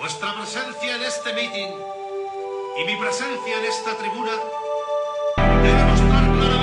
Vuestra presencia en este meeting y mi presencia en esta tribuna debe mostrar claramente.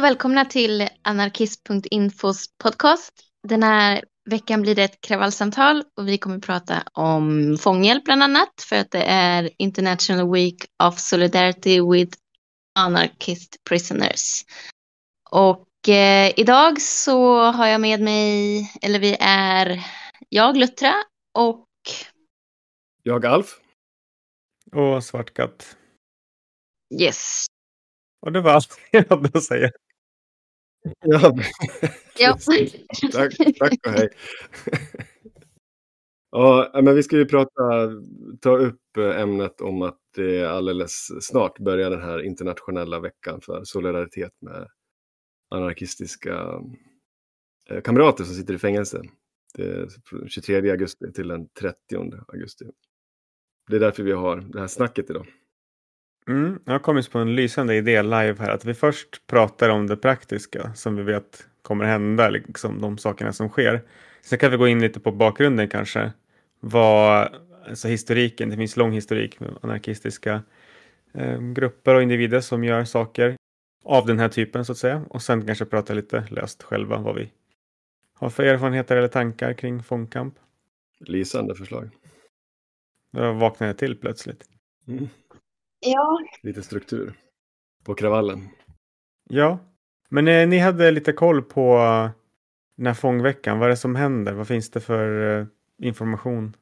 och välkomna till anarkist.infos podcast. Den här veckan blir det ett kravallsamtal och vi kommer prata om fånghjälp bland annat för att det är International Week of Solidarity with Anarchist Prisoners. Och eh, idag så har jag med mig, eller vi är jag Luttra och jag Alf. Och Svartkatt. Yes. Och det var allt jag hade att säga. Ja, ja. tack, tack och hej. Ja, men vi ska ju prata, ta upp eh, ämnet om att det alldeles snart börjar den här internationella veckan för solidaritet med anarkistiska eh, kamrater som sitter i fängelse. Det är 23 augusti till den 30 augusti. Det är därför vi har det här snacket idag. Mm, jag har kommit på en lysande idé live här. Att vi först pratar om det praktiska som vi vet kommer hända, liksom de sakerna som sker. Sen kan vi gå in lite på bakgrunden kanske. Vad, alltså historiken, det finns lång historik med anarkistiska eh, grupper och individer som gör saker av den här typen så att säga. Och sen kanske prata lite löst själva vad vi har för erfarenheter eller tankar kring fångkamp. Lysande förslag. Då vaknade jag till plötsligt. Mm. Ja. Lite struktur på kravallen. Ja, men eh, ni hade lite koll på den eh, här fångveckan, vad är det som händer? Vad finns det för eh, information?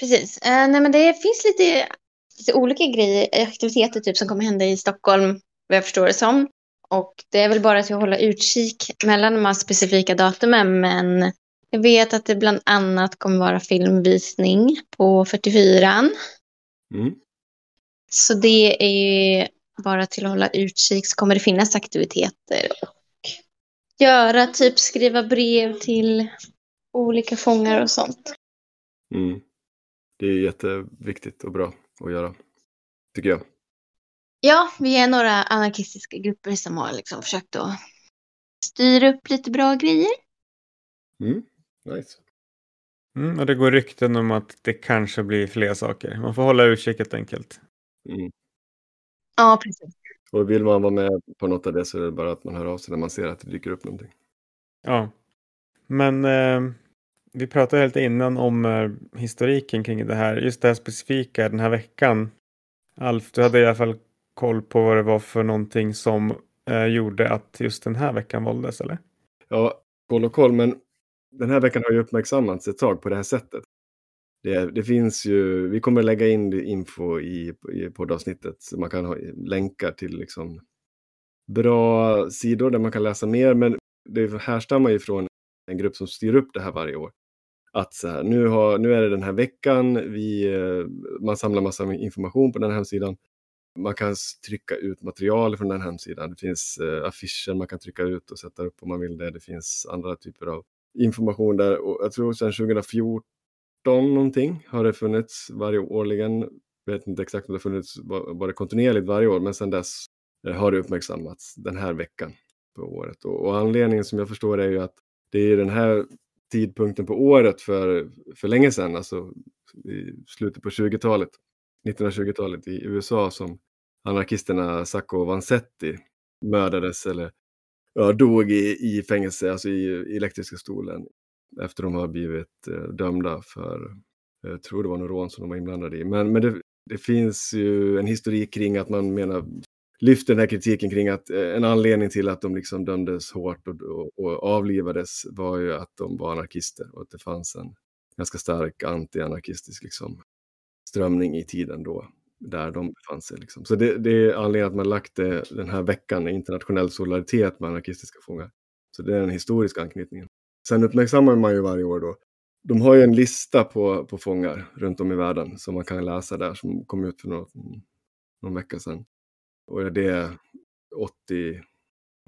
Precis, eh, nej men det finns lite, lite, olika grejer, aktiviteter typ som kommer hända i Stockholm, vad jag förstår det som. Och det är väl bara att hålla utkik mellan de här specifika datumen, men jag vet att det bland annat kommer vara filmvisning på 44an. Mm. Så det är bara till att hålla utkik så kommer det finnas aktiviteter och göra, typ skriva brev till olika fångar och sånt. Mm. Det är jätteviktigt och bra att göra, tycker jag. Ja, vi är några anarkistiska grupper som har liksom försökt att styra upp lite bra grejer. Mm, nice. Mm, och det går rykten om att det kanske blir fler saker. Man får hålla utkik helt enkelt. Mm. Ja, precis. Och vill man vara med på något av det så är det bara att man hör av sig när man ser att det dyker upp någonting. Ja, men eh, vi pratade lite innan om eh, historiken kring det här. Just det här specifika den här veckan. Alf, du hade i alla fall koll på vad det var för någonting som eh, gjorde att just den här veckan valdes, eller? Ja, koll och koll, men den här veckan har ju uppmärksammats ett tag på det här sättet. Det, det, finns ju, vi kommer lägga in info i, i poddavsnittet så man kan ha länkar till liksom bra sidor där man kan läsa mer. Men det härstammar ju från en grupp som styr upp det här varje år. Att så här, nu, har, nu är det den här veckan, vi, eh, man samlar massa information på den här hemsidan. Man kan trycka ut material från den här hemsidan. Det finns eh, affischer man kan trycka ut och sätta upp om man vill det. Det finns andra typer av information där. Och jag tror sedan 2014 någonting har det funnits varje årligen. Jag Vet inte exakt om det har funnits bara kontinuerligt varje år, men sedan dess eh, har det uppmärksammats den här veckan på året. Och, och anledningen som jag förstår det är ju att det är den här tidpunkten på året för, för länge sedan, alltså i slutet på 20-talet, 1920-talet i USA som anarkisterna Sacco och Vanzetti mördades eller ja, dog i, i fängelse, alltså i, i elektriska stolen efter de har blivit eh, dömda för, eh, jag tror det var någon rån som de var inblandade i. Men, men det, det finns ju en historik kring att man menar lyfter den här kritiken kring att eh, en anledning till att de liksom dömdes hårt och, och, och avlivades var ju att de var anarkister och att det fanns en ganska stark anti-anarkistisk liksom, strömning i tiden då, där de befann sig. Liksom. Så det, det, är anledningen att man lagt det den här veckan, internationell solidaritet med anarkistiska fångar. Så det är den historiska anknytningen. Sen uppmärksammar man ju varje år då. De har ju en lista på, på fångar runt om i världen som man kan läsa där som kom ut för någon, någon vecka sedan. Och det är 80,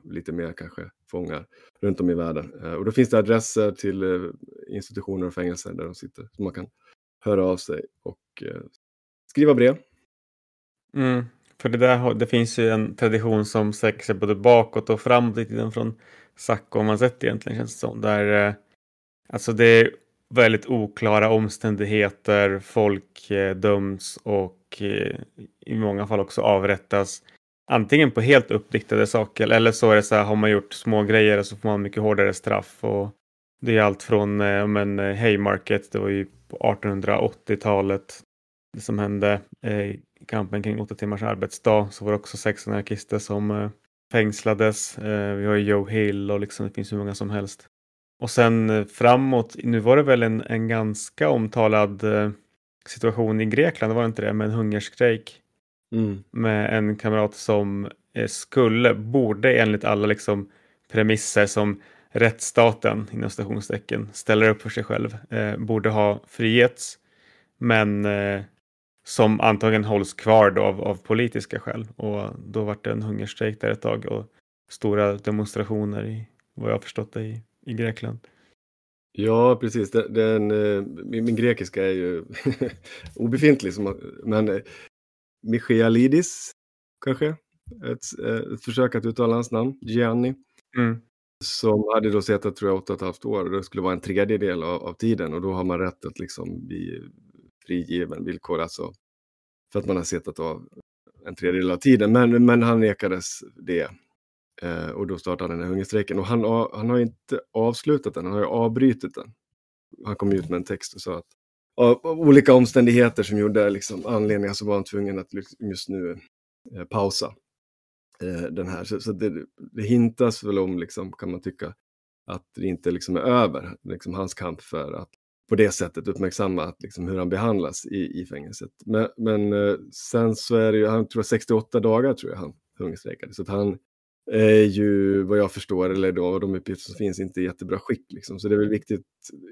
lite mer kanske, fångar runt om i världen. Eh, och då finns det adresser till eh, institutioner och fängelser där de sitter. Så man kan höra av sig och eh, skriva brev. Mm, för det, där, det finns ju en tradition som sträcker sig både bakåt och framåt i tiden från Sacco man sett egentligen känns det som. Där, eh, alltså det är väldigt oklara omständigheter, folk eh, döms och eh, i många fall också avrättas. Antingen på helt uppdiktade saker eller så är det så här, har man gjort små grejer så får man mycket hårdare straff. Och det är allt från men, Haymarket, det var ju på 1880-talet det som hände i kampen kring åtta timmars arbetsdag så var det också sex anarkister som fängslades. Eh, vi har ju Joe Hill och liksom, det finns hur många som helst. Och sen eh, framåt, nu var det väl en, en ganska omtalad eh, situation i Grekland, var det inte det, med en hungerstrejk. Mm. Med en kamrat som skulle, borde enligt alla liksom premisser som rättsstaten inom stationstecken ställer upp för sig själv, eh, borde ha frigetts. Men eh, som antagligen hålls kvar då av, av politiska skäl. Och då var det en hungerstrejk där ett tag och stora demonstrationer i vad jag förstått det i, i Grekland. Ja, precis. Den, den, eh, min grekiska är ju obefintlig, som, men eh, Michialidis kanske, ett, eh, ett försök att uttala hans namn, Gianni, mm. som hade då suttit, tror jag, åtta och ett halvt år. Och Det skulle vara en tredjedel av, av tiden och då har man rätt att liksom bli frigiven villkor, alltså för att man har suttit av en tredjedel av tiden. Men, men han nekades det eh, och då startade den här hungerstrejken. Och han, han har inte avslutat den, han har ju avbrutit den. Han kom ut med en text och sa att av olika omständigheter som gjorde liksom anledningar så var han tvungen att just nu eh, pausa eh, den här. Så, så det, det, hintas väl om, liksom, kan man tycka, att det inte liksom är över, liksom hans kamp för att på det sättet uppmärksammat liksom, hur han behandlas i, i fängelset. Men, men eh, sen så är det ju, han tror 68 dagar tror jag han hungerstrejkade, så att han är ju vad jag förstår, eller då, de uppgifter som finns, inte i jättebra skick. Liksom. Så det är väl viktigt,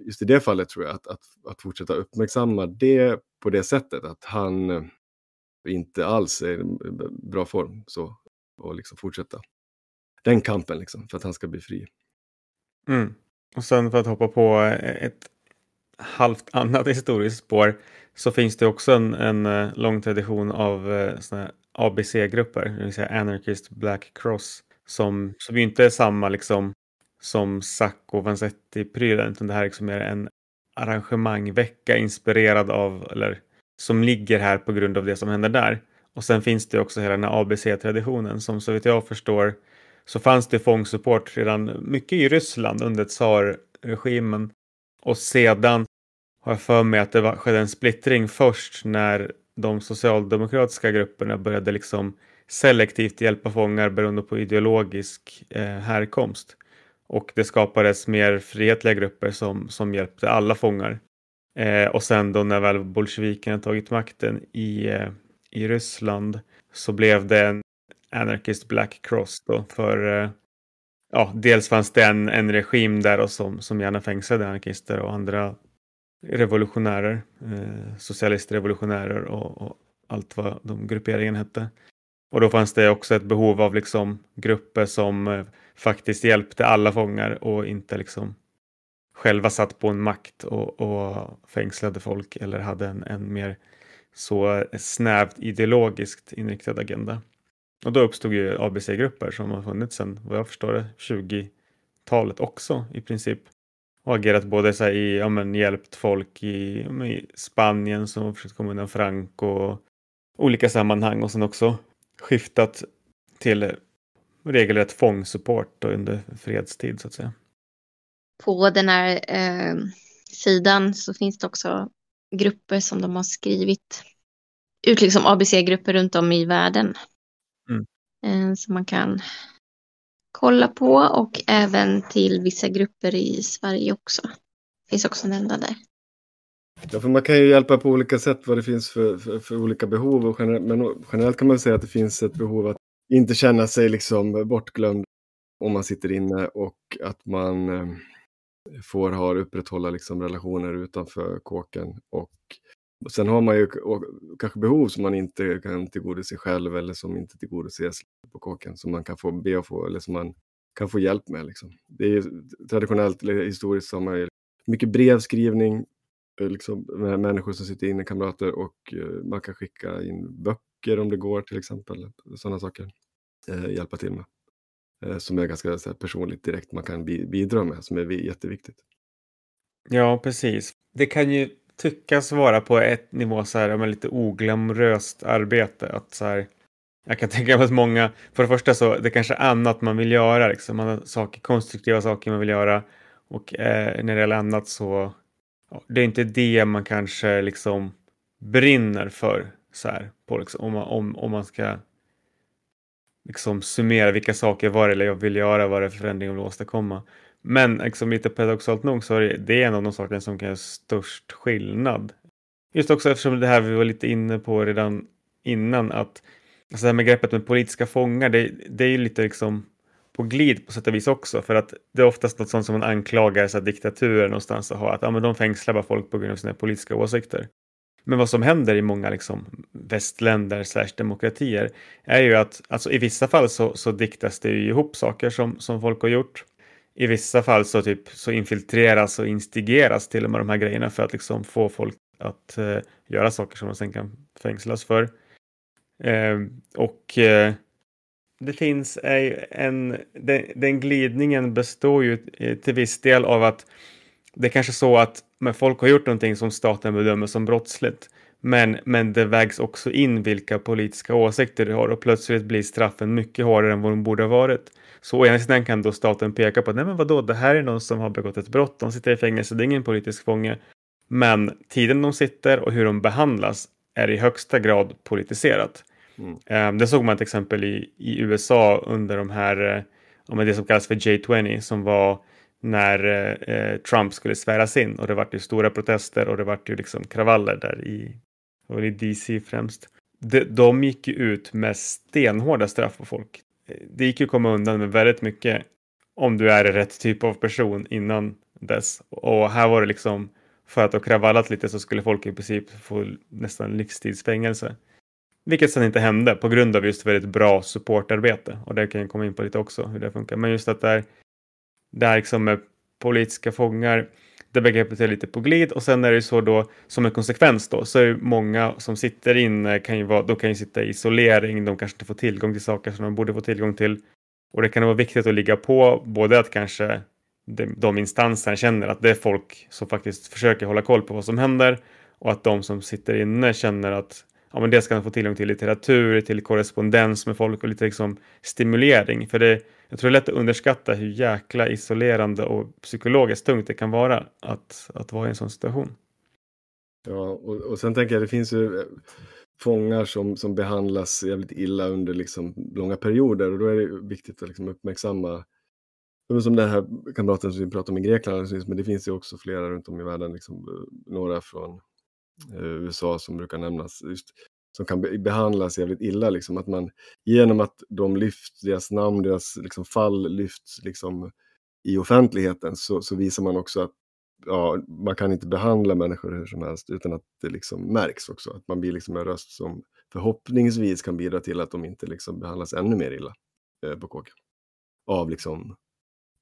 just i det fallet tror jag, att, att, att fortsätta uppmärksamma det på det sättet, att han inte alls är i bra form. Så, och liksom fortsätta den kampen, liksom, för att han ska bli fri. Mm. Och sen för att hoppa på eh, ett halvt annat historiskt spår så finns det också en, en eh, lång tradition av eh, såna ABC-grupper, det vill säga Anarchist Black Cross, som, som ju inte är samma liksom som Sack och Vanzetti-prylen, utan det här liksom är en arrangemangvecka inspirerad av, eller som ligger här på grund av det som händer där. Och sen finns det också hela den här ABC-traditionen som så vitt jag förstår så fanns det fångsupport redan mycket i Ryssland under tsarregimen och sedan har jag för mig att det var, skedde en splittring först när de socialdemokratiska grupperna började liksom selektivt hjälpa fångar beroende på ideologisk eh, härkomst. Och det skapades mer frihetliga grupper som, som hjälpte alla fångar. Eh, och sen då när väl bolsjevikerna tagit makten i, eh, i Ryssland så blev det en Anarchist Black Cross då för eh, ja, dels fanns det en, en regim där och som, som gärna fängslade anarkister och andra revolutionärer, eh, socialistrevolutionärer och, och, allt vad de grupperingen hette. Och då fanns det också ett behov av liksom grupper som eh, faktiskt hjälpte alla fångar och inte liksom själva satt på en makt och, och fängslade folk eller hade en, en mer så snävt ideologiskt inriktad agenda. Och då uppstod ju ABC-grupper som har funnits sedan, vad jag förstår det, 20-talet också i princip. Och agerat både så i, ja men hjälpt folk i, ja, i Spanien som har försökt komma undan Franco och olika sammanhang och sen också skiftat till regelrätt fångsupport under fredstid så att säga. På den här eh, sidan så finns det också grupper som de har skrivit ut, liksom ABC-grupper runt om i världen Eh, som man kan kolla på och även till vissa grupper i Sverige också. Det finns också en nämnda där. Ja, för man kan ju hjälpa på olika sätt vad det finns för, för, för olika behov. Och generellt, men generellt kan man säga att det finns ett behov att inte känna sig liksom bortglömd om man sitter inne och att man eh, får ha upprätthålla liksom relationer utanför kåken och och sen har man ju kanske behov som man inte kan tillgodose själv eller som inte tillgodoses på kåken som man kan få be att få eller som man kan få hjälp med. Liksom. Det är ju traditionellt, eller historiskt, så har man mycket brevskrivning eh, liksom, med människor som sitter inne, kamrater, och eh, man kan skicka in böcker om det går till exempel. Sådana saker eh, hjälpa till med. Eh, som är ganska här, personligt direkt man kan bidra med, som är jätteviktigt. Ja, precis. Det kan ju tyckas vara på ett nivå så här, lite oglamröst arbete. Att så här, jag kan tänka mig att många, för det första så det kanske är annat man vill göra, liksom. man har saker, konstruktiva saker man vill göra och eh, när det gäller annat så ja, det är inte det man kanske liksom brinner för så här, på, liksom, om, man, om, om man ska liksom summera vilka saker var det jag vill göra, vad det är för förändring jag vill åstadkomma. Men liksom lite paradoxalt nog så är det, en av de sakerna som kan göra störst skillnad. Just också eftersom det här vi var lite inne på redan innan att alltså det här med greppet med politiska fångar, det, det är ju lite liksom på glid på sätt och vis också för att det är oftast något sånt som man anklagar så diktaturer någonstans att ha att ja, men de fängslar bara folk på grund av sina politiska åsikter. Men vad som händer i många liksom, västländer slash demokratier är ju att alltså, i vissa fall så, så diktas det ihop saker som, som folk har gjort i vissa fall så, typ, så infiltreras och instigeras till och med de här grejerna för att liksom få folk att eh, göra saker som de sen kan fängslas för. Eh, och eh, det finns en, den, den, glidningen består ju eh, till viss del av att det är kanske så att men folk har gjort någonting som staten bedömer som brottsligt. Men, men det vägs också in vilka politiska åsikter du har och plötsligt blir straffen mycket hårdare än vad de borde ha varit. Så å ena sidan kan då staten peka på att nej men vadå, det här är någon som har begått ett brott, de sitter i fängelse, det är ingen politisk fånge. Men tiden de sitter och hur de behandlas är i högsta grad politiserat. Mm. Ehm, det såg man till exempel i, i USA under de här, eh, om det som kallas för J20, som var när eh, eh, Trump skulle sväras in och det vart ju stora protester och det vart ju liksom kravaller där i, och i DC främst. De, de gick ju ut med stenhårda straff på folk det gick ju att komma undan med väldigt mycket om du är rätt typ av person innan dess. Och här var det liksom för att ha kravallat lite så skulle folk i princip få nästan livstidsfängelse. Vilket sen inte hände på grund av just väldigt bra supportarbete. Och det kan jag komma in på lite också hur det funkar. Men just att det är, det är liksom med politiska fångar det begreppet är lite på glid och sen är det så då som en konsekvens då så är många som sitter inne kan ju vara, de kan ju sitta i isolering, de kanske inte får tillgång till saker som de borde få tillgång till. Och det kan vara viktigt att ligga på både att kanske de, de instanserna känner att det är folk som faktiskt försöker hålla koll på vad som händer och att de som sitter inne känner att ja, men dels kan han få tillgång till litteratur, till korrespondens med folk och lite liksom stimulering. För det, jag tror det är lätt att underskatta hur jäkla isolerande och psykologiskt tungt det kan vara att, att vara i en sån situation. Ja, och, och sen tänker jag, det finns ju eh, fångar som, som behandlas jävligt illa under liksom långa perioder och då är det viktigt att liksom uppmärksamma som den här kamraten som vi pratade om i Grekland, men det finns ju också flera runt om i världen, liksom, eh, några från Eh, USA som brukar nämnas, just, som kan be behandlas jävligt illa. Liksom, att man, genom att de lyfts, deras namn, deras liksom, fall lyfts liksom, i offentligheten så, så, visar man också att ja, man kan inte behandla människor hur som helst utan att det liksom märks också. Att man blir liksom en röst som förhoppningsvis kan bidra till att de inte liksom behandlas ännu mer illa eh, på kåken. Av liksom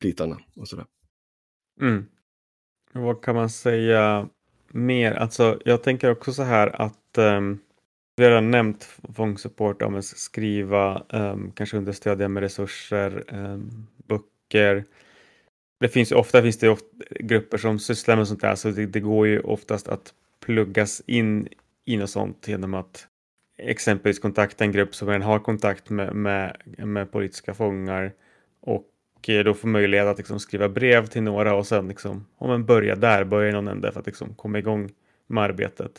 plitarna och sådär. Mm. Vad kan man säga mer? Alltså, jag tänker också så här att um, vi har redan nämnt fångsupport, ja, skriva, um, kanske understödja med resurser, um, böcker. Det finns ofta finns det ofta grupper som sysslar med sånt där, så det, det går ju oftast att pluggas in i något sånt genom att exempelvis kontakta en grupp som redan har kontakt med, med, med politiska fångar och och eh, då få möjlighet att liksom skriva brev till några och sen liksom, om man börjar där, börja i någon ände för att liksom komma igång med arbetet.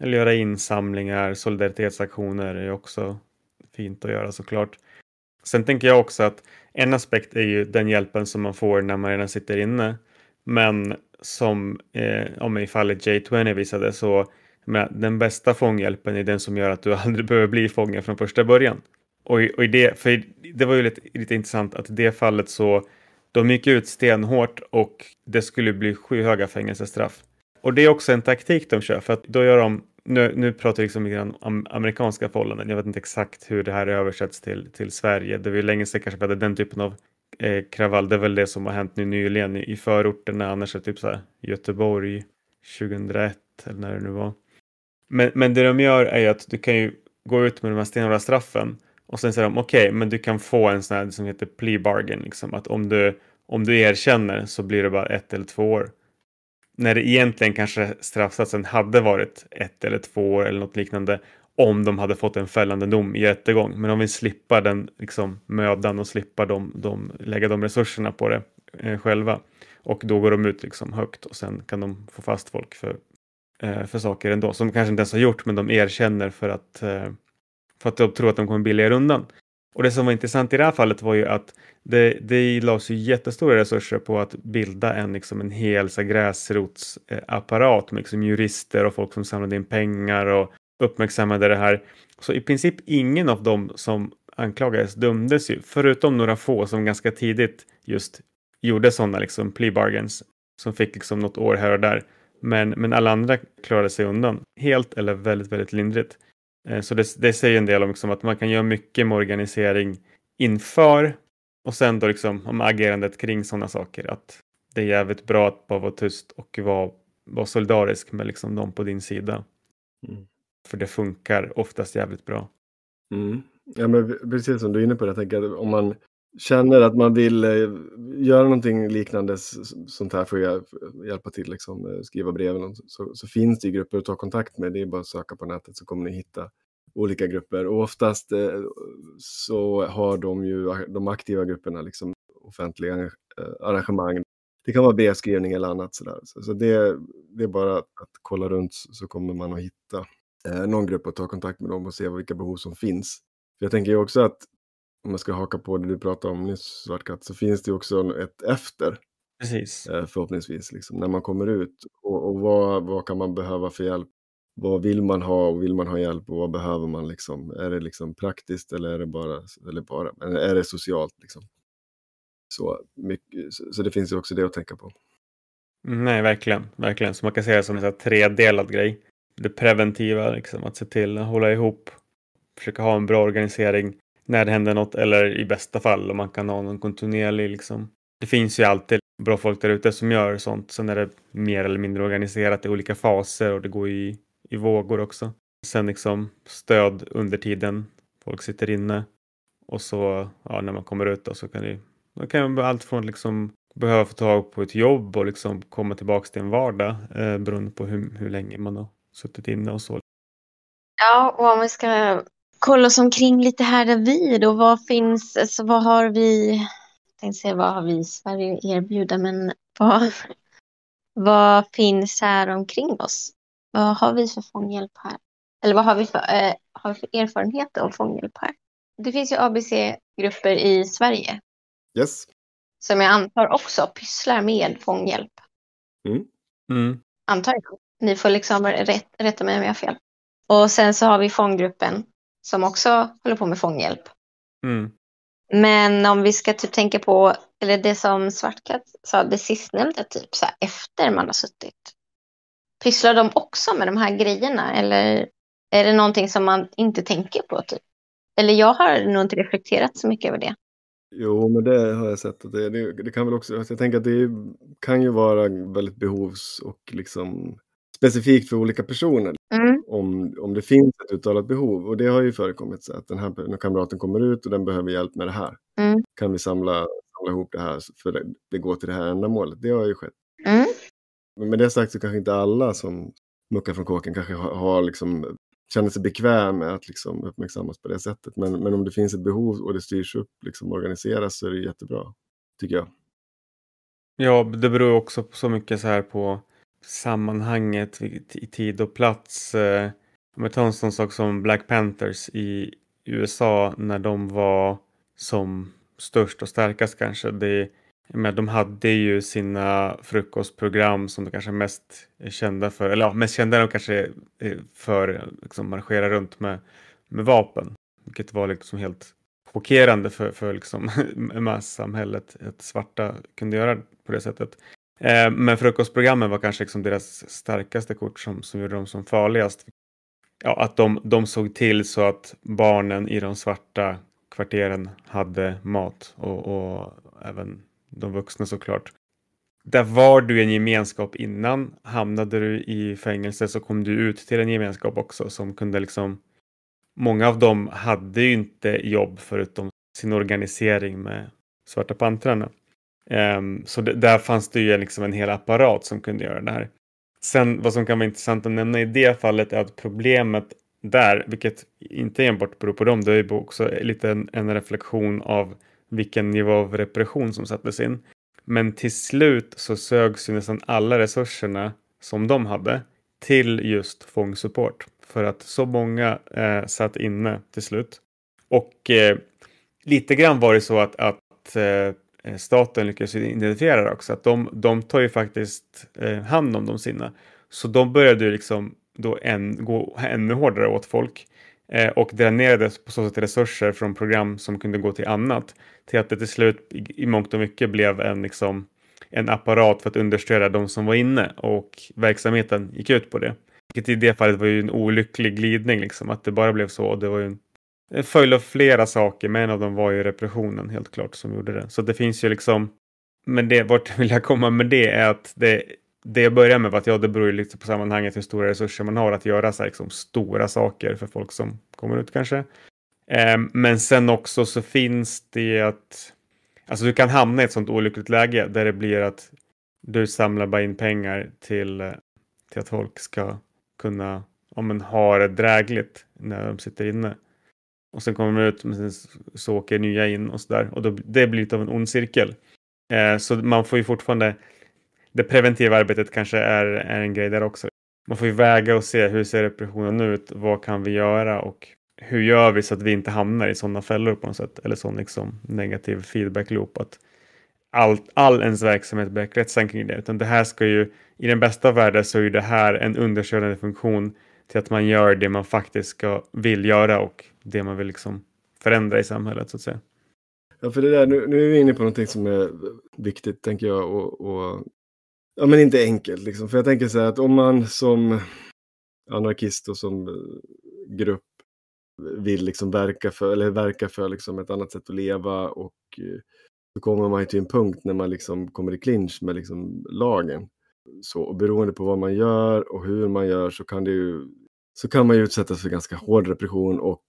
Eller göra insamlingar, solidaritetsaktioner är också fint att göra såklart. Sen tänker jag också att en aspekt är ju den hjälpen som man får när man redan sitter inne. Men som eh, om i fallet J20 visade så men den bästa fånghjälpen är den som gör att du aldrig behöver bli fånge från första början. Och, i, och i det, för det var ju lite, lite intressant att i det fallet så de gick ut stenhårt och det skulle bli sju höga fängelsestraff. Och det är också en taktik de kör för att då gör de, nu, nu pratar vi liksom lite grann om amerikanska förhållanden, jag vet inte exakt hur det här översätts till, till Sverige, det var ju länge sedan kanske vi hade den typen av eh, kravall, det är väl det som har hänt nu nyligen i, i förorterna, annars är det typ så här Göteborg 2001 eller när det nu var. Men, men det de gör är ju att du kan ju gå ut med de här stenhårda straffen och sen säger de okej, okay, men du kan få en sån här som heter plea bargain, liksom, att om du, om du erkänner så blir det bara ett eller två år. När det egentligen kanske straffsatsen hade varit ett eller två år eller något liknande om de hade fått en fällande dom i rättegång. Men om vi slipper den liksom, mödan och slipper de, de, lägga de resurserna på det eh, själva och då går de ut liksom, högt och sen kan de få fast folk för, eh, för saker ändå som kanske inte ens har gjort men de erkänner för att eh, för att de tror att de kommer billigare undan. Och det som var intressant i det här fallet var ju att det, det lades ju jättestora resurser på att bilda en, liksom, en hel så, gräsrotsapparat med liksom, jurister och folk som samlade in pengar och uppmärksammade det här. Så i princip ingen av dem som anklagades dömdes ju, förutom några få som ganska tidigt just gjorde sådana liksom plea bargains som fick liksom något år här och där. Men, men alla andra klarade sig undan helt eller väldigt, väldigt lindrigt. Eh, så det, det, säger en del om liksom att man kan göra mycket med organisering inför och sen då liksom om agerandet kring sådana saker. Att det är jävligt bra att bara vara tyst och vara, vara solidarisk med liksom de på din sida. Mm. För det funkar oftast jävligt bra. Mm. Ja, men precis som du är inne på, det, jag tänker att om man känner att man vill eh, göra någonting liknande sånt här för att hjälpa till, liksom, eh, skriva brev, så, så finns det grupper att ta kontakt med. Det är bara att söka på nätet så kommer ni hitta olika grupper. Och oftast eh, så har de ju de aktiva grupperna liksom, offentliga arrangemang. Det kan vara brevskrivning eller annat sådär. Så, så det, det, är bara att kolla runt så kommer man att hitta någon grupp och ta kontakt med dem och se vilka behov som finns. För jag tänker ju också att om jag ska haka på det du pratade om nyss, Svartkatt, så finns det ju också ett efter. Precis. Eh, förhoppningsvis, liksom, när man kommer ut. Och, och vad, vad kan man behöva för hjälp? Vad vill man ha och vill man ha hjälp och vad behöver man? Liksom? Är det liksom praktiskt eller är det bara, eller bara är det socialt? Liksom? Så, mycket, så det finns ju också det att tänka på. Nej, verkligen. verkligen. Så man kan se det som en tredelad grej. Det preventiva, liksom, att se till att hålla ihop, försöka ha en bra organisering när det händer något eller i bästa fall om man kan ha någon kontinuerlig liksom. Det finns ju alltid bra folk där ute som gör sånt. Sen är det mer eller mindre organiserat i olika faser och det går i, i vågor också. Sen liksom stöd under tiden folk sitter inne och så ja, när man kommer ut då, så kan det Då kan allt från liksom behöva få tag på ett jobb och liksom komma tillbaks till en vardag eh, beroende på hur, hur länge man har suttit inne och så. Ja, och om vi ska kolla oss omkring lite här där vi då. vad finns, alltså vad har vi, jag säga vad har vi i Sverige att erbjuda, men vad, vad finns här omkring oss? Vad har vi för fånghjälp här? Eller vad har vi för, eh, har vi för erfarenheter av fånghjälp här? Det finns ju ABC-grupper i Sverige. Yes. Som jag antar också pysslar med fånghjälp. Mm. Mm. Antar jag. Ni får liksom rätta mig om jag har fel. Och sen så har vi fånggruppen som också håller på med fånghjälp. Mm. Men om vi ska typ tänka på, eller det som Svartkatt sa, det sistnämnda typ så här, efter man har suttit. Pysslar de också med de här grejerna eller är det någonting som man inte tänker på typ? Eller jag har nog inte reflekterat så mycket över det. Jo, men det har jag sett. Det, det, det, kan väl också, alltså jag tänker att det kan ju vara väldigt behovs och liksom specifikt för olika personer. Mm. Om, om det finns ett uttalat behov. Och det har ju förekommit så att den här kamraten kommer ut och den behöver hjälp med det här. Mm. Kan vi samla, samla ihop det här för det, det går till det här ändamålet. Det har ju skett. Mm. Men med det sagt så kanske inte alla som muckar från kåken kanske har, har liksom, känner sig bekväm med att liksom uppmärksammas på det sättet. Men, men om det finns ett behov och det styrs upp liksom organiseras så är det jättebra, tycker jag. Ja, det beror också så mycket så här på sammanhanget i tid och plats. Eh, om jag tar en sån sak som Black Panthers i USA när de var som störst och starkast kanske. Det, men de hade ju sina frukostprogram som de kanske mest är kända för, eller ja, mest kända är de kanske för liksom marschera runt med, med vapen. Vilket var liksom helt chockerande för, för liksom massamhället att svarta kunde göra på det sättet. Eh, men frukostprogrammen var kanske liksom deras starkaste kort som, som gjorde dem som farligast. Ja, att de, de såg till så att barnen i de svarta kvarteren hade mat och, och även de vuxna såklart. Där var du i en gemenskap innan. Hamnade du i fängelse så kom du ut till en gemenskap också som kunde liksom. Många av dem hade ju inte jobb förutom sin organisering med Svarta pantrarna. Um, så det, där fanns det ju liksom en hel apparat som kunde göra det här. Sen vad som kan vara intressant att nämna i det fallet är att problemet där, vilket inte enbart beror på dem, det är ju också lite en, en reflektion av vilken nivå av repression som sattes in. Men till slut så sögs ju nästan alla resurserna som de hade till just fångsupport för att så många eh, satt inne till slut. Och eh, lite grann var det så att, att eh, Eh, staten lyckas identifiera det också. Att de, de tar ju faktiskt eh, hand om de sina. Så de började ju liksom då en, gå ännu hårdare åt folk eh, och dränerades på så sätt resurser från program som kunde gå till annat. Till att det till slut i, i mångt och mycket blev en, liksom, en apparat för att understödja de som var inne och verksamheten gick ut på det. Vilket i det fallet var ju en olycklig glidning, liksom, att det bara blev så och det var ju en en eh, följd av flera saker, men en av dem var ju repressionen helt klart som gjorde det. Så det finns ju liksom, men det, vart vill jag komma med det är att det, det jag börjar med var att ja, det beror ju lite på sammanhanget hur stora resurser man har att göra så här, liksom, stora saker för folk som kommer ut kanske. Eh, men sen också så finns det att, alltså du kan hamna i ett sånt olyckligt läge där det blir att du samlar bara in pengar till, till att folk ska kunna, om ja, men ha det drägligt när de sitter inne och sen kommer de ut men sen så åker nya in och sådär och då, det blir lite av en ond cirkel. Eh, så man får ju fortfarande det preventiva arbetet kanske är, är en grej där också. Man får ju väga och se hur ser repressionen ut? Vad kan vi göra och hur gör vi så att vi inte hamnar i sådana fällor på något sätt? Eller sån liksom negativ feedback loop att all, all ens verksamhet blir kretsar kring det. Utan det här ska ju, i den bästa världen så är ju det här en underkörande funktion till att man gör det man faktiskt ska, vill göra och det man vill liksom förändra i samhället så att säga. Ja, för det där, nu, nu är vi inne på någonting som är viktigt, tänker jag, och, och ja, men inte enkelt. Liksom. För jag tänker så här att om man som anarkist och som eh, grupp vill liksom verka för, eller verka för liksom ett annat sätt att leva och då eh, kommer man till en punkt när man liksom kommer i clinch med liksom lagen. Så, och beroende på vad man gör och hur man gör så kan, det ju, så kan man ju utsättas för ganska hård repression och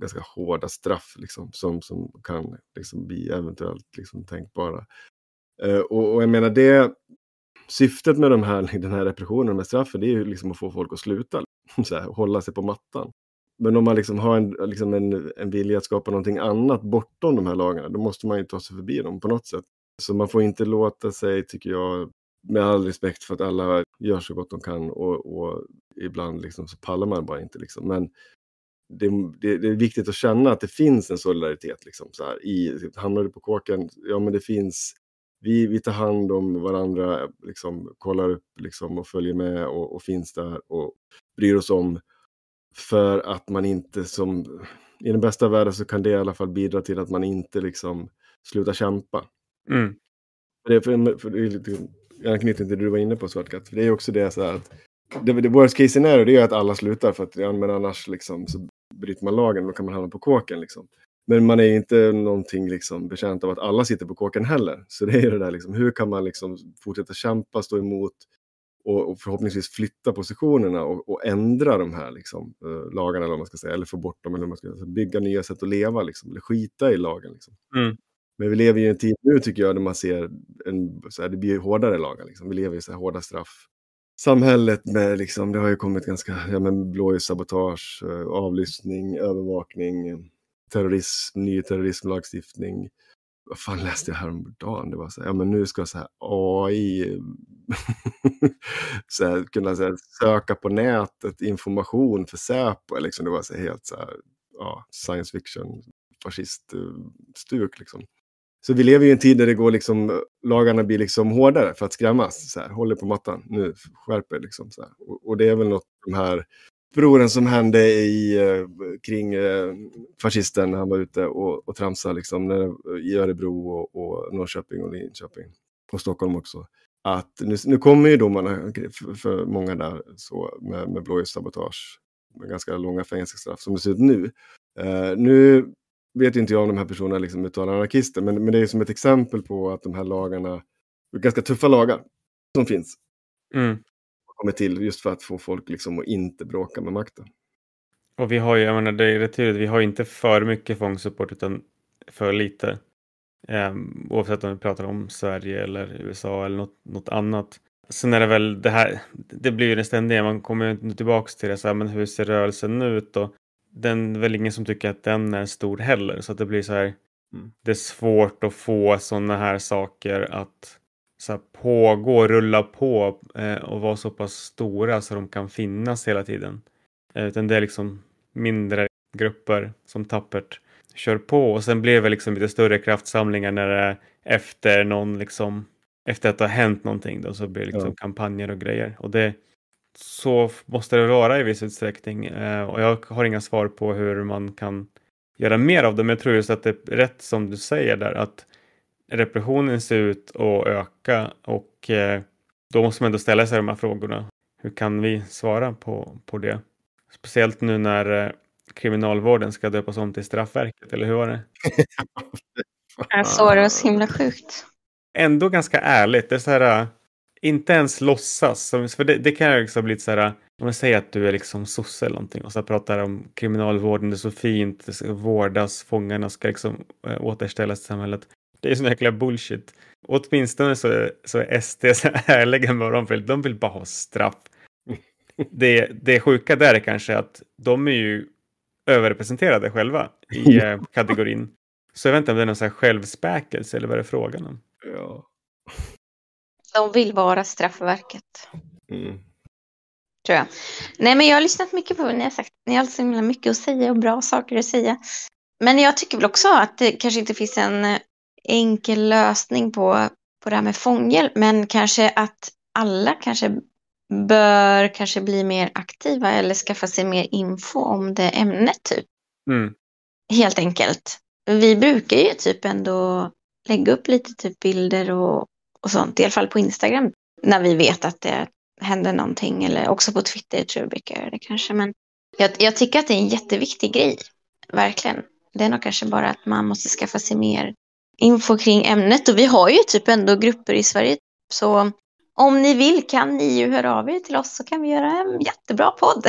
ganska hårda straff liksom, som, som kan liksom, bli eventuellt liksom, tänkbara. Eh, och, och, jag menar det, syftet med de här, den här repressionen, med straffen, det är ju liksom att få folk att sluta, liksom, här, hålla sig på mattan. Men om man liksom har en, liksom en, en vilja att skapa någonting annat bortom de här lagarna, då måste man ju ta sig förbi dem på något sätt. Så man får inte låta sig, tycker jag, med all respekt för att alla gör så gott de kan och, och ibland liksom så pallar man bara inte. Liksom. Men det, det, det, är viktigt att känna att det finns en solidaritet. Liksom, så här, i, typ, hamnar du på kåken, ja men det finns, vi, vi tar hand om varandra, liksom, kollar upp liksom, och följer med och, och, finns där och bryr oss om. För att man inte som, i den bästa världen så kan det i alla fall bidra till att man inte liksom slutar kämpa. Mm. Det är, för, för, jag anknyter till det du var inne på Svartkatt, för det är också det så här att det, det worst case scenario det är att alla slutar för att ja, men annars liksom så bryter man lagen då kan man hamna på kåken. Liksom. Men man är inte någonting liksom betjänt av att alla sitter på kåken heller. Så det är det där, liksom, hur kan man liksom fortsätta kämpa, stå emot och, och förhoppningsvis flytta positionerna och, och ändra de här liksom, eh, lagarna, eller, man ska säga, eller få bort dem, eller man ska säga, alltså, bygga nya sätt att leva, liksom, eller skita i lagen. Liksom. Mm. Men vi lever ju i en tid nu tycker jag där man ser en, så här, det blir hårdare lagar. Liksom. Vi lever i så här hårda straff samhället med liksom, det har ju kommit ganska, ja men blåljussabotage, eh, avlyssning, övervakning, terrorism, ny terrorismlagstiftning. Vad fan läste jag häromdagen? Det var så här, ja men nu ska så här AI så här, kunna så här, söka på nätet information för Säpo. Liksom, det var så här, helt så här, ja, science fiction fasciststuk eh, liksom. Så vi lever ju i en tid där det går liksom, lagarna blir liksom hårdare för att skrämmas. Så här, håller på mattan, nu skärper liksom. Så och, och, det är väl något de här broren som hände i, eh, kring eh, fascisten när han var ute och, och tramsade liksom, när, i Örebro och, och Norrköping och Linköping. Och Stockholm också. Att nu, nu kommer ju domarna för, för många där så, med, med blåljussabotage med ganska långa fängelsestraff som det ser ut nu. Uh, nu vet inte jag om de här personerna är liksom uttalar anarkister, men, men det är som ett exempel på att de här lagarna, ganska tuffa lagar som finns, mm. kommer till just för att få folk liksom att inte bråka med makten. Och vi har ju, jag menar det är rätt tydligt, vi har inte för mycket fångsupport utan för lite. Um, oavsett om vi pratar om Sverige eller USA eller något, något annat. Sen är det väl det här, det blir ju den ständiga, man kommer ju tillbaka till det, så här, men hur ser rörelsen ut? Och den är väl ingen som tycker att den är stor heller. Så att det blir så här. Mm. Det är svårt att få sådana här saker att så här, pågå, rulla på eh, och vara så pass stora så de kan finnas hela tiden. Eh, utan det är liksom mindre grupper som tappert kör på och sen blir det liksom lite större kraftsamlingar när det är efter någon liksom efter att det har hänt någonting då så blir det liksom ja. kampanjer och grejer och det så måste det vara i viss utsträckning eh, och jag har inga svar på hur man kan göra mer av det. Men jag tror just att det är rätt som du säger där att repressionen ser ut att öka och eh, då måste man ändå ställa sig de här frågorna. Hur kan vi svara på, på det? Speciellt nu när eh, kriminalvården ska döpas om till Straffverket, eller hur var det? Jag såg det var så himla sjukt. Ändå ganska ärligt. Det är så här, eh, inte ens låtsas. För det, det kan också ha blivit så här. Om jag säger att du är liksom sosse eller någonting och så pratar om kriminalvården, det är så fint, det ska vårdas, fångarna ska liksom äh, återställas i samhället. Det är sån jäkla bullshit. åtminstone så är, så är SD så ärliga med vad de vill. De vill bara ha straff. Det, det sjuka där är kanske att de är ju överrepresenterade själva i eh, kategorin. Så jag vet inte om det är någon så här självspäkelse eller vad det är frågan om. Ja. De vill vara straffverket. Mm. Tror jag. Nej, men jag har lyssnat mycket på vad ni har sagt. Ni har så himla mycket att säga och bra saker att säga. Men jag tycker väl också att det kanske inte finns en eh, enkel lösning på, på det här med fånghjälp, men kanske att alla kanske bör kanske bli mer aktiva eller skaffa sig mer info om det ämnet typ. Mm. Helt enkelt. Vi brukar ju typ ändå lägga upp lite typ bilder och, och sånt, i alla fall på Instagram, när vi vet att det händer någonting eller också på Twitter tror jag brukar göra det kanske. Men jag, jag tycker att det är en jätteviktig grej, verkligen. Det är nog kanske bara att man måste skaffa sig mer info kring ämnet och vi har ju typ ändå grupper i Sverige. Så om ni vill kan ni ju höra av er till oss så kan vi göra en mm. jättebra podd.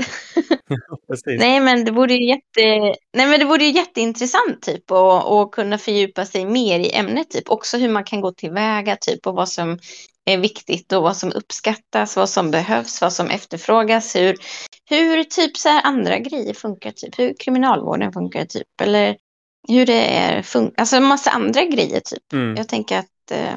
nej, men det vore ju jätte, nej, men det vore ju jätteintressant typ att kunna fördjupa sig mer i ämnet, typ också hur man kan gå tillväga typ och vad som är viktigt och vad som uppskattas, vad som behövs, vad som efterfrågas, hur, hur typ så här andra grejer funkar, typ hur kriminalvården funkar, typ eller hur det är, fun- alltså en massa andra grejer typ. Mm. Jag tänker att eh,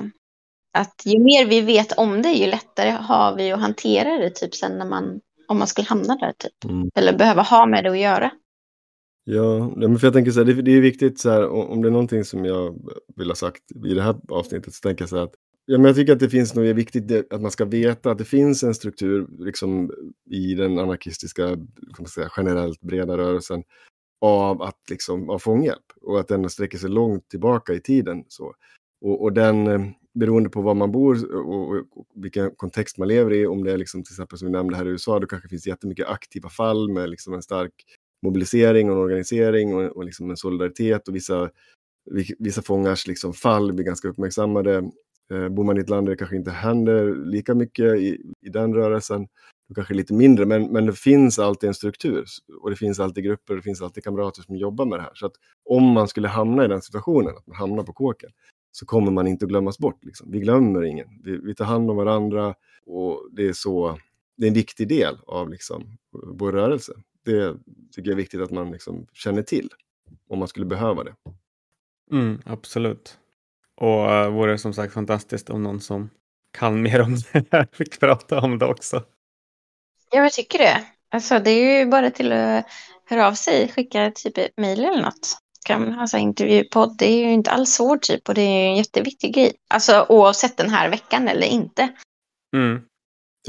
att ju mer vi vet om det, ju lättare har vi att hantera det typ sen när man, om man skulle hamna där typ. Mm. Eller behöva ha med det att göra. Ja, men för jag tänker så här, det, det är viktigt så här, om det är någonting som jag vill ha sagt i det här avsnittet så tänker jag så här att Ja, men jag tycker att det finns något viktigt att man ska veta att det finns en struktur liksom, i den anarkistiska, säga, generellt breda rörelsen av, att, liksom, av fånghjälp och att den sträcker sig långt tillbaka i tiden. Så. Och, och den, eh, beroende på var man bor och, vilken kontext man lever i, om det är liksom, till exempel som vi nämnde här i USA, då kanske det finns jättemycket aktiva fall med liksom en stark mobilisering och en organisering och, och liksom en solidaritet och vissa, vissa fångars liksom fall blir ganska uppmärksammade. Eh, bor man i ett land där det kanske inte händer lika mycket i, i den rörelsen, då kanske lite mindre, men, men det finns alltid en struktur och det finns alltid grupper, det finns alltid kamrater som jobbar med det här. Så att om man skulle hamna i den situationen, att man hamnar på kåken, så kommer man inte att glömmas bort. Liksom. Vi glömmer ingen. Vi, vi, tar hand om varandra och det är, så, det är en viktig del av liksom, vår rörelse. Det tycker jag är viktigt att man liksom känner till om man skulle behöva det. Mm, absolut. Och uh, vore som sagt fantastiskt om någon som kan mer om det här fick prata om det också. Ja, jag tycker det. Alltså, det är ju bara till att höra av sig, skicka typ mejl eller något kan ha så intervjupodd. Det är ju inte alls svårt typ och det är ju en jätteviktig grej. Alltså oavsett den här veckan eller inte. Mm.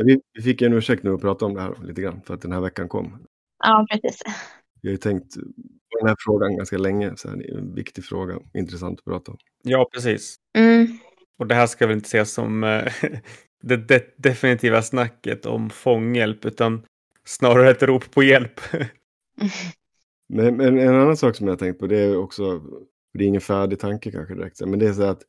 Vi, vi fick en ursäkt nu att prata om det här lite grann för att den här veckan kom. Ja, precis. Jag har ju tänkt på den här frågan ganska länge. Så här, det är en viktig fråga, intressant att prata om. Ja, precis. Mm. Och det här ska väl inte ses som eh, det, det definitiva snacket om fånghjälp utan snarare ett rop på hjälp. Men, men, en annan sak som jag har tänkt på, det är också, det är ingen färdig tanke kanske direkt, men det är så att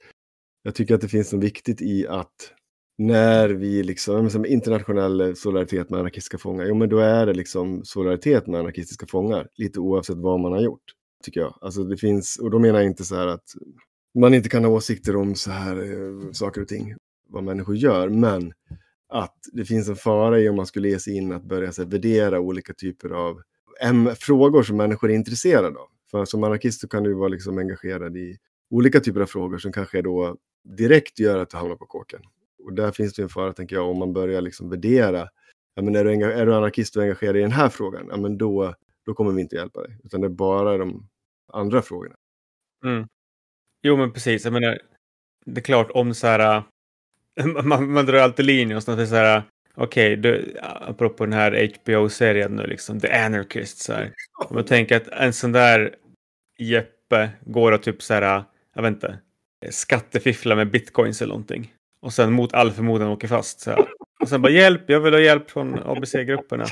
jag tycker att det finns något viktigt i att när vi liksom, som internationell solidaritet med anarkistiska fångar, jo men då är det liksom solidaritet med anarkistiska fångar, lite oavsett vad man har gjort, tycker jag. Alltså det finns, och då menar jag inte så här att man inte kan ha åsikter om så här eh, saker och ting, vad människor gör, men att det finns en fara i om man skulle ge sig in att börja så här, värdera olika typer av frågor som människor är intresserade av. För som anarkist kan du vara liksom engagerad i olika typer av frågor som kanske då direkt gör att du hamnar på kåken. Och där finns det en fara, tänker jag, om man börjar liksom värdera. Ja, men är, du är du anarkist och engagerad i den här frågan, ja, men då, då kommer vi inte hjälpa dig. Utan det är bara de andra frågorna. Mm. Jo, men precis. Jag menar, det är klart om så här, man, man drar alltid linjer Så här, okej, okay, apropå den här HBO-serien nu, liksom, The Anarchist. Så här. Om jag tänker att en sån där Jeppe går och typ så här, jag vet inte, skattefifflar med bitcoins eller någonting. Och sen mot all förmodan åker fast. Så här. Och sen bara hjälp, jag vill ha hjälp från ABC-grupperna.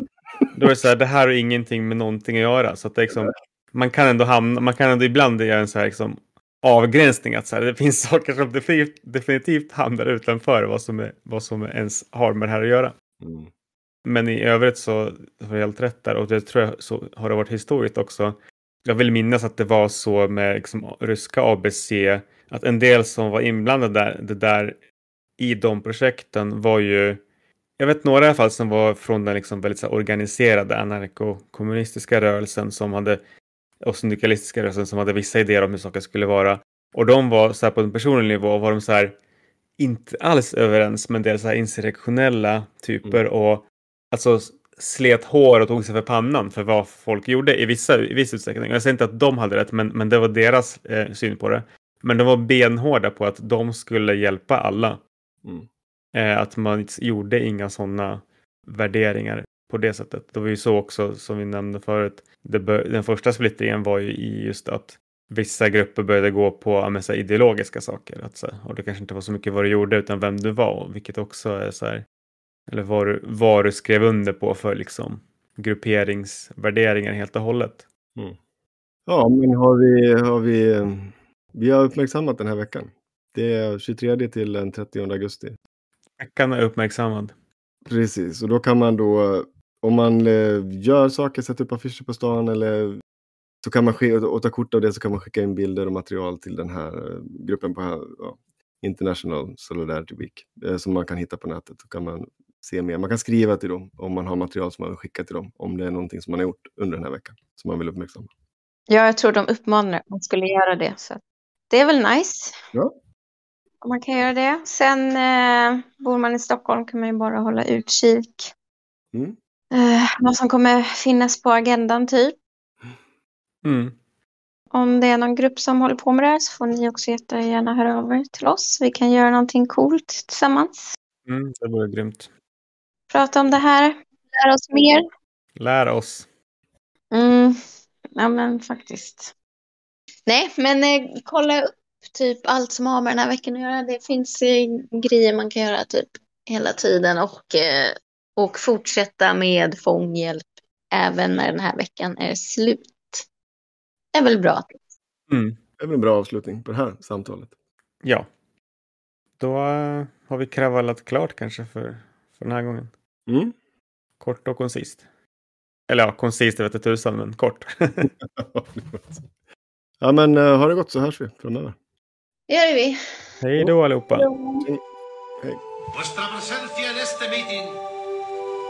Då är det så här, det här har ingenting med någonting att göra. Så att det liksom, man kan ändå hamna, man kan ändå ibland göra en så här liksom, avgränsning. Att så här, det finns saker som definitivt, definitivt hamnar utanför vad som, är, vad som ens har med det här att göra. Mm. Men i övrigt så har du helt rätt där och det tror jag så har det varit historiskt också. Jag vill minnas att det var så med liksom, ryska ABC att en del som var inblandade där, det där i de projekten var ju jag vet några i alla fall som var från den liksom väldigt så organiserade anarkokommunistiska rörelsen som hade och syndikalistiska rörelsen som hade vissa idéer om hur saker skulle vara. Och de var så här, på en personlig nivå var de så här, inte alls överens med deras så här insurrektionella typer mm. och alltså slet hår och tog sig för pannan för vad folk gjorde i, vissa, i viss utsträckning. Jag säger inte att de hade rätt, men, men det var deras eh, syn på det. Men de var benhårda på att de skulle hjälpa alla. Mm. Eh, att man gjorde inga sådana värderingar på det sättet. Det var ju så också som vi nämnde förut den första splittringen var ju i just att vissa grupper började gå på med, ideologiska saker. Att, och det kanske inte var så mycket vad du gjorde utan vem du var, vilket också är så här, eller vad du, vad du skrev under på för liksom grupperingsvärderingar helt och hållet. Mm. Ja, men har vi, har vi, vi har uppmärksammat den här veckan. Det är 23 till den 30 augusti. Veckan är uppmärksammad. Precis, och då kan man då om man eh, gör saker, sätter upp affischer på stan eller så kan man och ta kort av det så kan man skicka in bilder och material till den här eh, gruppen på ja, International Solidarity Week eh, som man kan hitta på nätet. Så kan man se mer. Man kan skriva till dem om man har material som man vill skicka till dem om det är någonting som man har gjort under den här veckan som man vill uppmärksamma. Ja, jag tror de uppmanar att man skulle göra det. Så det är väl nice. Ja. Om man kan göra det. Sen eh, bor man i Stockholm kan man ju bara hålla utkik. Mm eh, vad som kommer finnas på agendan typ. Mm. Om det är någon grupp som håller på med det här så får ni också jättegärna höra av er till oss. Vi kan göra någonting coolt tillsammans. Mm, det vore grymt. Prata om det här. Lär oss mer. Lär oss. Mm. Ja men faktiskt. Nej men eh, kolla upp typ allt som har med den här veckan att göra. Det finns eh, grejer man kan göra typ hela tiden och eh, och fortsätta med fånghjälp även när den här veckan är slut. Det är väl bra. Mm. Det är väl en bra avslutning på det här samtalet. Ja. Då eh, har vi kravallat klart kanske för, för den här gången. Mm. Kort och koncist. Eller ja, koncist vet jag tusan, men kort. ja, men eh, har det gått så hörs vi från framöver. Det gör vi. Hej då allihopa. Hej. Hej.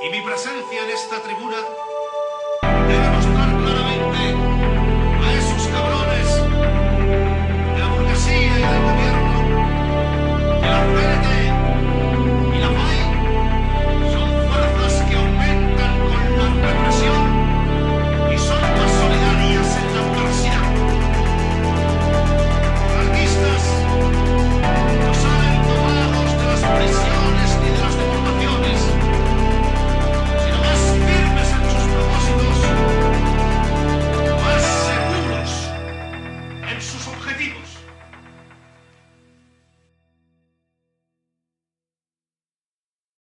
y mi presencia en esta tribuna